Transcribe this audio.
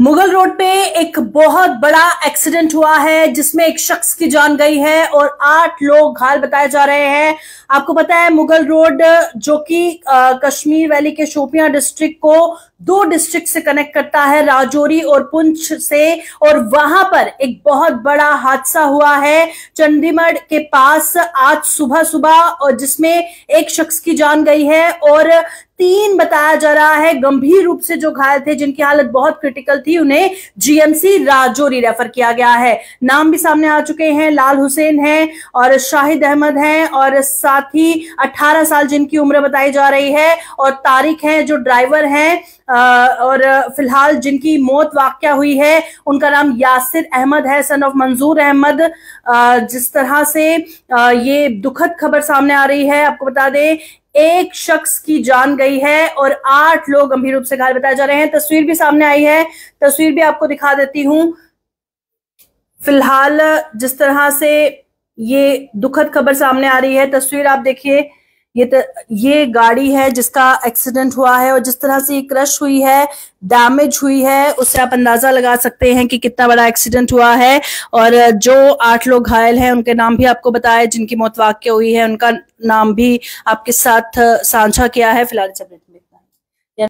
Mughal road पे एक बहुत बड़ा एक्सीडेंट हुआ है जिसमें एक शख्स की जान गई है और आठ लोग घायल बताए जा रहे हैं आपको पता है मुगल रोड जो कि कश्मीर वैली के शोपिया डिस्ट्रिक्ट को दो डिस्ट्रिक्ट से कनेक्ट करता है राजौरी और पुंछ से और वहां पर एक बहुत बड़ा हादसा हुआ है चंडीमढ़ के पास आज सुबह सुबह और जिसमें एक शख्स की जान गई है और तीन बताया जा रहा है गंभीर रूप से जो घायल थे जिनकी हालत बहुत क्रिटिकल थी उन्हें जीएमसी राजौरी रेफर किया गया है नाम भी सामने आ चुके हैं लाल हुसैन हैं और शाहिद अहमद हैं और साथ ही 18 साल जिनकी उम्र बताई जा रही है और तारिक हैं जो ड्राइवर हैं और फिलहाल जिनकी मौत वाक्य हुई है उनका नाम यासिर अहमद है सन ऑफ मंजूर अहमद जिस तरह से ये दुखद खबर सामने आ रही है आपको बता दें एक शख्स की जान गई है और आठ लोग गंभीर रूप से घायल बताए जा रहे हैं तस्वीर भी सामने आई है तस्वीर भी आपको दिखा देती हूं फिलहाल जिस तरह से ये दुखद खबर सामने आ रही है तस्वीर आप देखिए ये तो ये गाड़ी है जिसका एक्सीडेंट हुआ है और जिस तरह से ये क्रश हुई है डैमेज हुई है उससे आप अंदाजा लगा सकते हैं कि कितना बड़ा एक्सीडेंट हुआ है और जो आठ लोग घायल हैं उनके नाम भी आपको बताया जिनकी मौत वाक्य हुई है उनका नाम भी आपके साथ साझा किया है फिलहाल में